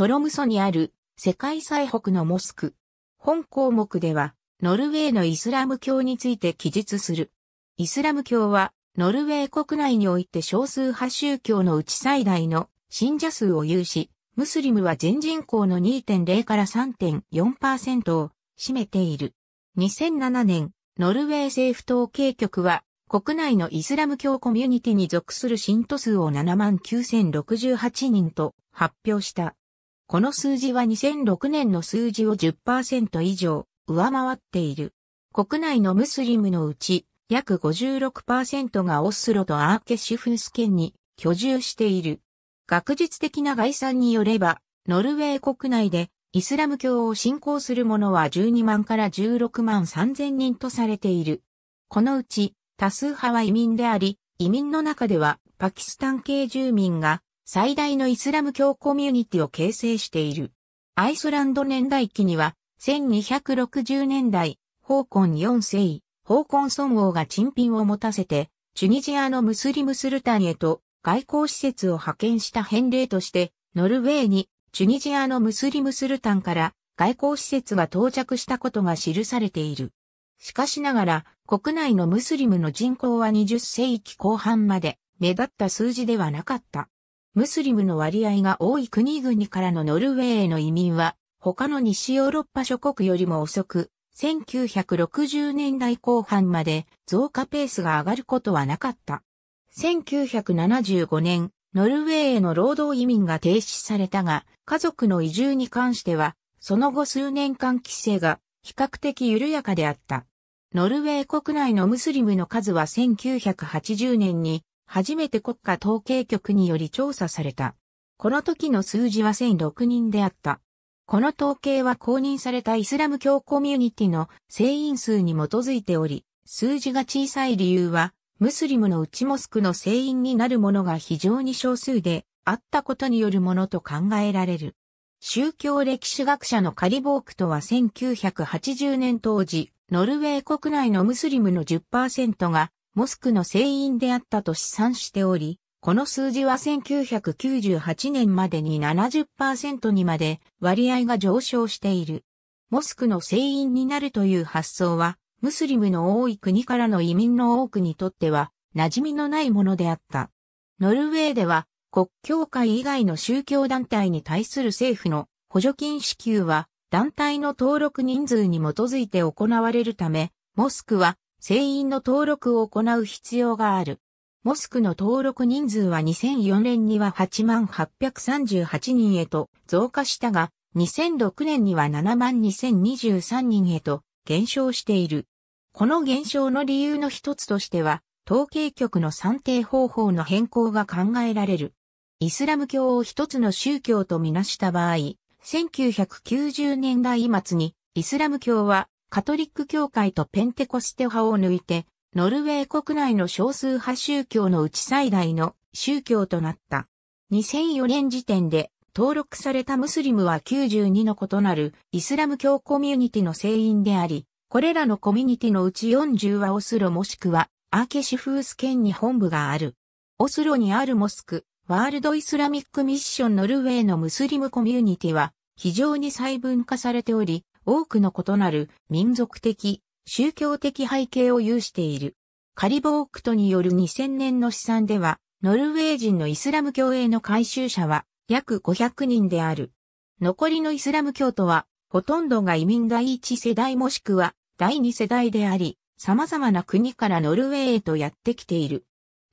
トロムソにある世界最北のモスク。本項目では、ノルウェーのイスラム教について記述する。イスラム教は、ノルウェー国内において少数派宗教のうち最大の信者数を有し、ムスリムは全人口の2.0から3.4%を占めている。2007年、ノルウェー政府統計局は、国内のイスラム教コミュニティに属する信徒数を79,068人と発表した。この数字は2006年の数字を10%以上上回っている。国内のムスリムのうち約56%がオスロとアーケシュフース県に居住している。学術的な概算によれば、ノルウェー国内でイスラム教を信仰する者は12万から16万3000人とされている。このうち多数派は移民であり、移民の中ではパキスタン系住民が最大のイスラム教コミュニティを形成している。アイスランド年代記には、1260年代、香港4世、香港孫王が陳品を持たせて、チュニジアのムスリムスルタンへと外交施設を派遣した返礼として、ノルウェーにチュニジアのムスリムスルタンから外交施設が到着したことが記されている。しかしながら、国内のムスリムの人口は20世紀後半まで目立った数字ではなかった。ムスリムの割合が多い国々からのノルウェーへの移民は、他の西ヨーロッパ諸国よりも遅く、1960年代後半まで増加ペースが上がることはなかった。1975年、ノルウェーへの労働移民が停止されたが、家族の移住に関しては、その後数年間規制が比較的緩やかであった。ノルウェー国内のムスリムの数は1980年に初めて国家統計局により調査された。この時の数字は1006人であった。この統計は公認されたイスラム教コミュニティの聖員数に基づいており、数字が小さい理由は、ムスリムのうちモスクの聖員になるものが非常に少数であったことによるものと考えられる。宗教歴史学者のカリボークとは1980年当時、ノルウェー国内のムスリムの10%がモスクの聖員であったと試算しており、この数字は1998年までに70%にまで割合が上昇している。モスクの聖員になるという発想は、ムスリムの多い国からの移民の多くにとっては、馴染みのないものであった。ノルウェーでは、国教会以外の宗教団体に対する政府の補助金支給は、団体の登録人数に基づいて行われるため、モスクは全員の登録を行う必要がある。モスクの登録人数は2004年には88,838人へと増加したが、2006年には72,023人へと減少している。この減少の理由の一つとしては、統計局の算定方法の変更が考えられる。イスラム教を一つの宗教とみなした場合、1990年代末にイスラム教はカトリック教会とペンテコステ派を抜いて、ノルウェー国内の少数派宗教のうち最大の宗教となった。2004年時点で登録されたムスリムは92の異なるイスラム教コミュニティの成員であり、これらのコミュニティのうち40はオスロもしくはアーケシフース県に本部がある。オスロにあるモスク、ワールドイスラミックミッションノルウェーのムスリムコミュニティは非常に細分化されており、多くの異なる民族的、宗教的背景を有している。カリボークトによる2000年の試算では、ノルウェー人のイスラム教への回収者は約500人である。残りのイスラム教徒は、ほとんどが移民第一世代もしくは第二世代であり、様々な国からノルウェーへとやってきている。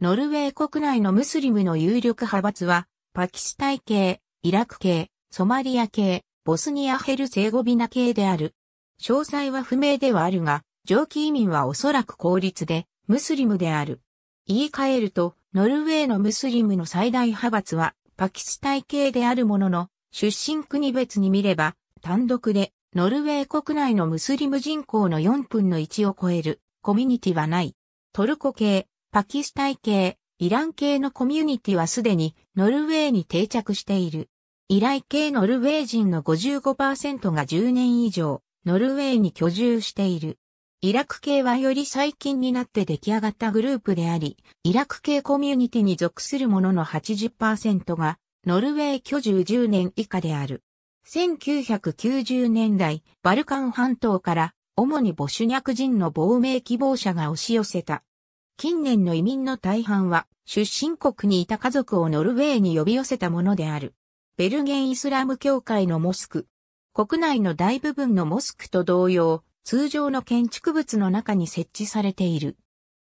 ノルウェー国内のムスリムの有力派閥は、パキスタイ系、イラク系、ソマリア系、ボスニア・ヘルセゴビナ系である。詳細は不明ではあるが、上記移民はおそらく公立で、ムスリムである。言い換えると、ノルウェーのムスリムの最大派閥は、パキスタイ系であるものの、出身国別に見れば、単独で、ノルウェー国内のムスリム人口の4分の1を超える、コミュニティはない。トルコ系、パキスタイ系、イラン系のコミュニティはすでに、ノルウェーに定着している。依頼系ノルウェー人の55%が10年以上、ノルウェーに居住している。イラク系はより最近になって出来上がったグループであり、イラク系コミュニティに属する者の80%が、ノルウェー居住10年以下である。1990年代、バルカン半島から、主にボシュニャク人の亡命希望者が押し寄せた。近年の移民の大半は、出身国にいた家族をノルウェーに呼び寄せたものである。ベルゲンイスラム教会のモスク。国内の大部分のモスクと同様、通常の建築物の中に設置されている。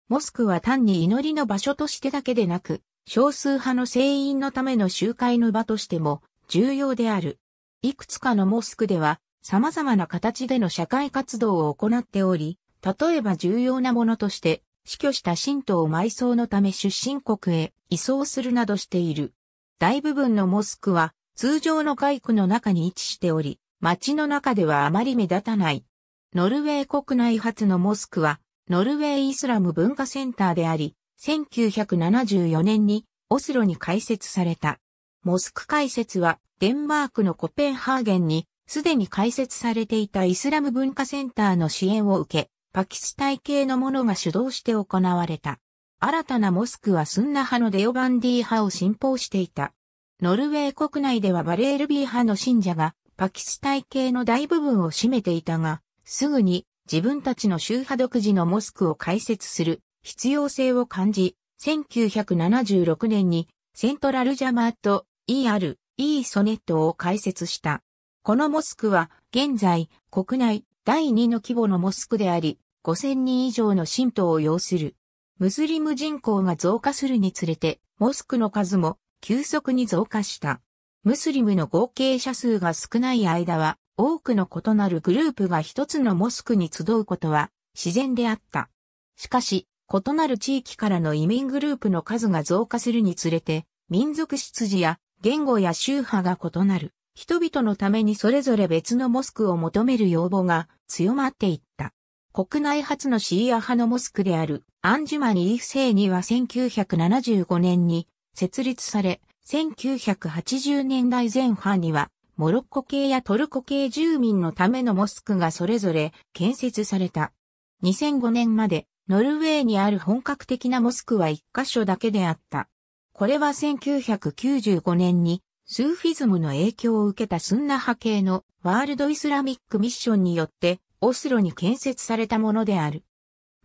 モスクは単に祈りの場所としてだけでなく、少数派の聖員のための集会の場としても重要である。いくつかのモスクでは様々な形での社会活動を行っており、例えば重要なものとして、死去した神徒を埋葬のため出身国へ移送するなどしている。大部分のモスクは通常の街区の中に位置しており、街の中ではあまり目立たない。ノルウェー国内初のモスクは、ノルウェーイスラム文化センターであり、1974年にオスロに開設された。モスク開設はデンマークのコペンハーゲンにすでに開設されていたイスラム文化センターの支援を受け、パキスタイ系の者が主導して行われた。新たなモスクはスンナ派のデオバンディ派を信奉していた。ノルウェー国内ではバレールビー派の信者がパキスタイ系の大部分を占めていたが、すぐに自分たちの宗派独自のモスクを開設する必要性を感じ、1976年にセントラルジャマート ER、E ソネットを開設した。このモスクは現在国内第2の規模のモスクであり、5000人以上の信徒を要する。ムスリム人口が増加するにつれて、モスクの数も急速に増加した。ムスリムの合計者数が少ない間は、多くの異なるグループが一つのモスクに集うことは自然であった。しかし、異なる地域からの移民グループの数が増加するにつれて、民族出自や言語や宗派が異なる、人々のためにそれぞれ別のモスクを求める要望が強まっていった。国内初のシーア派のモスクであるアンジュマニーフセイには1975年に設立され、1980年代前半には、モロッコ系やトルコ系住民のためのモスクがそれぞれ建設された。2005年までノルウェーにある本格的なモスクは1カ所だけであった。これは1995年にスーフィズムの影響を受けたスンナ派系のワールドイスラミックミッションによってオスロに建設されたものである。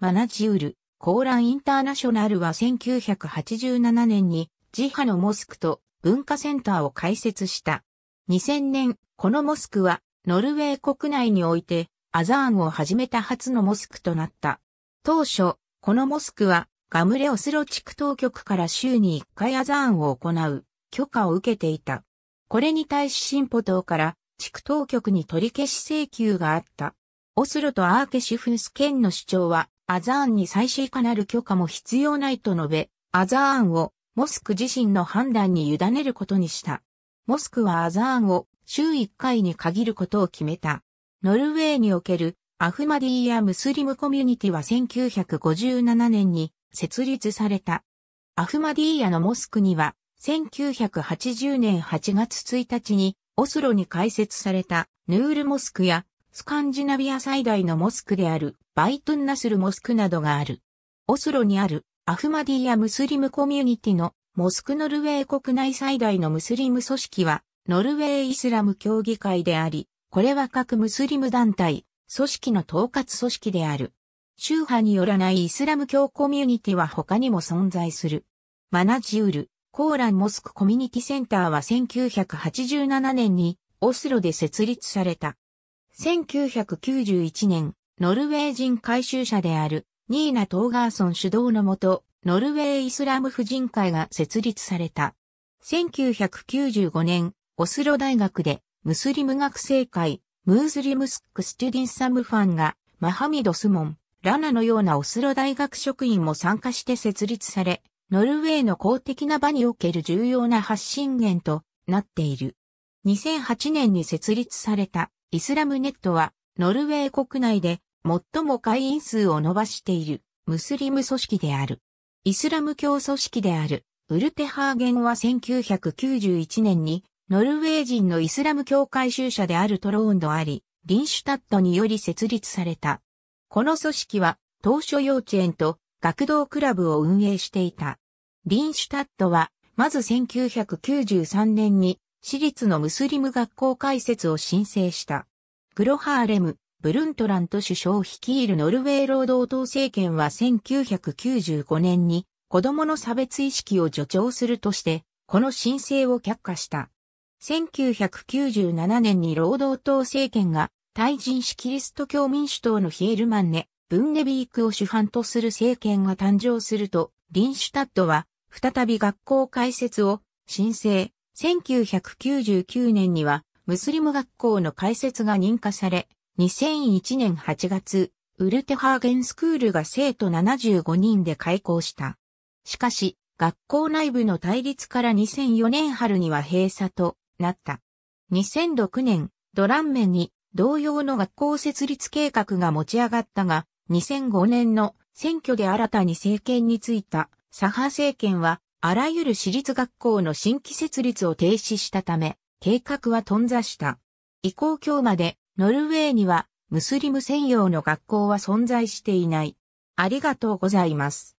マナジウル、コーランインターナショナルは1987年にジハのモスクと文化センターを開設した。2000年、このモスクは、ノルウェー国内において、アザーンを始めた初のモスクとなった。当初、このモスクは、ガムレオスロ地区当局から週に1回アザーンを行う、許可を受けていた。これに対し進歩党から、地区当局に取り消し請求があった。オスロとアーケシュフス県の主張は、アザーンに最終化なる許可も必要ないと述べ、アザーンをモスク自身の判断に委ねることにした。モスクはアザーンを週1回に限ることを決めた。ノルウェーにおけるアフマディーやムスリムコミュニティは1957年に設立された。アフマディーヤのモスクには、1980年8月1日にオスロに開設されたヌールモスクやスカンジナビア最大のモスクであるバイトンナスルモスクなどがある。オスロにあるアフマディやムスリムコミュニティのモスクノルウェー国内最大のムスリム組織は、ノルウェーイスラム協議会であり、これは各ムスリム団体、組織の統括組織である。宗派によらないイスラム教コミュニティは他にも存在する。マナジュール、コーランモスクコミュニティセンターは1987年にオスロで設立された。1991年、ノルウェー人回収者であるニーナ・トーガーソン主導のもと、ノルウェーイスラム婦人会が設立された。1995年、オスロ大学で、ムスリム学生会、ムーズリムスック・ステュディン・サムファンが、マハミド・スモン、ラナのようなオスロ大学職員も参加して設立され、ノルウェーの公的な場における重要な発信源となっている。2008年に設立されたイスラムネットは、ノルウェー国内で最も会員数を伸ばしているムスリム組織である。イスラム教組織であるウルテハーゲンは1991年にノルウェー人のイスラム教会収者であるトローンド・あり、リンシュタットにより設立された。この組織は当初幼稚園と学童クラブを運営していた。リンシュタットは、まず1993年に私立のムスリム学校開設を申請した。グロハーレム、ブルントラント首相率いるノルウェー労働党政権は1995年に子供の差別意識を助長するとして、この申請を却下した。1997年に労働党政権が、対人式キリスト教民主党のヒエルマンネ、ブンネビークを主犯とする政権が誕生すると、リンシュタッドは、再び学校開設を申請。1999年には、ムスリム学校の開設が認可され、2001年8月、ウルテハーゲンスクールが生徒75人で開校した。しかし、学校内部の対立から2004年春には閉鎖となった。2006年、ドランメに同様の学校設立計画が持ち上がったが、2005年の選挙で新たに政権についた左派政権は、あらゆる私立学校の新規設立を停止したため、計画は頓挫した。移行今日までノルウェーにはムスリム専用の学校は存在していない。ありがとうございます。